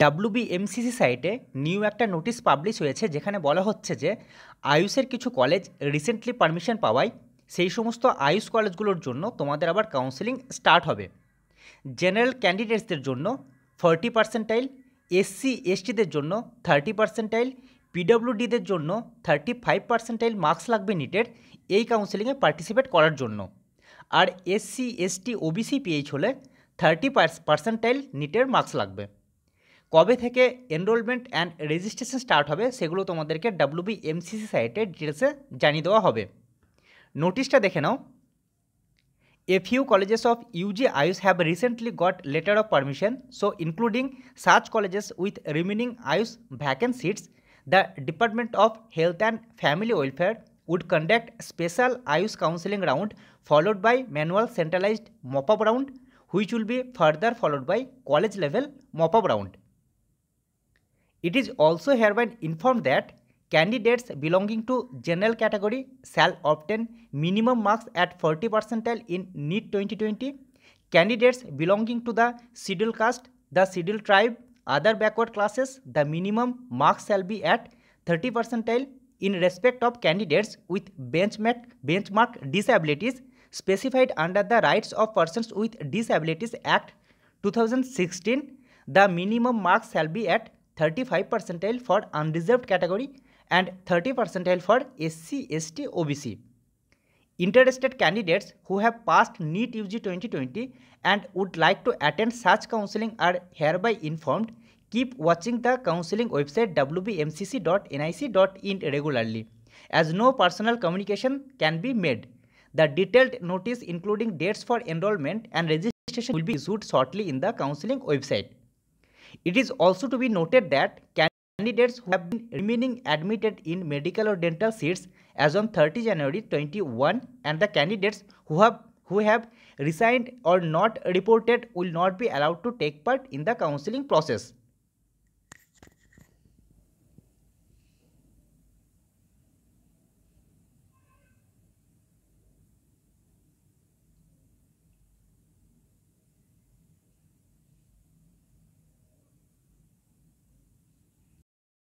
ডাব্লুবিএমসিসি সাইটে নিউ একটা notice publish হয়েছে যেখানে বলা হচ্ছে যে আয়ুষের কিছু কলেজ রিসেন্টলি পারমিশন পাওয়ায় সেই সমস্ত আয়ুষ কলেজগুলোর জন্য তোমাদের আবার কাউন্সেলিং স্টার্ট হবে জেনারেল ক্যান্ডিডেটসদের জন্য ফর্টি পার্সেন্টাইল এসসি এসটিদের জন্য থার্টি পার্সেন্টাইল পিডব্লিউডিদের জন্য থার্টি ফাইভ পার্সেন্টাইল মার্কস লাগবে নিটের এই কাউন্সেলিংয়ে পার্টিসিপেট করার জন্য আর এসসি এসটি ওবিসি পিএইচ হলে থার্টি পার্সেন্টাইল নিটের মার্কস লাগবে কবে থেকে এনরোলমেন্ট এন্ড রেজিস্ট্রেশন স্টার্ট হবে সেগলো তোমাদেরকে WBMCC সাইটে ডিটেইলসে জানিয়ে দেওয়া হবে নোটিশটা দেখে নাও a few colleges of UG AYUSH have recently got letter of permission so including search colleges with remaining AYUSH vacancy seats the department of health and family welfare would conduct special AYUSH counselling round followed by manual centralised mop up round which will be further followed by college level mop up round It is also hereby informed that candidates belonging to general category shall obtain minimum marks at 40 percentile in NEET 2020. Candidates belonging to the scheduled caste, the scheduled tribe, other backward classes, the minimum marks shall be at 30 percentile in respect of candidates with benchmark, benchmark disabilities specified under the Rights of Persons with Disabilities Act 2016. The minimum marks shall be at 35 percentile for unreserved category and 30 percentile for SC, ST, OBC. Interested candidates who have passed NEET UG 2020 and would like to attend such counseling are hereby informed. Keep watching the counseling website wbmcc.nic.in regularly as no personal communication can be made. The detailed notice including dates for enrollment and registration will be issued shortly in the counseling website. It is also to be noted that candidates who have been remaining admitted in medical or dental seats as on 30 January 21 and the candidates who have who have resigned or not reported will not be allowed to take part in the counseling process.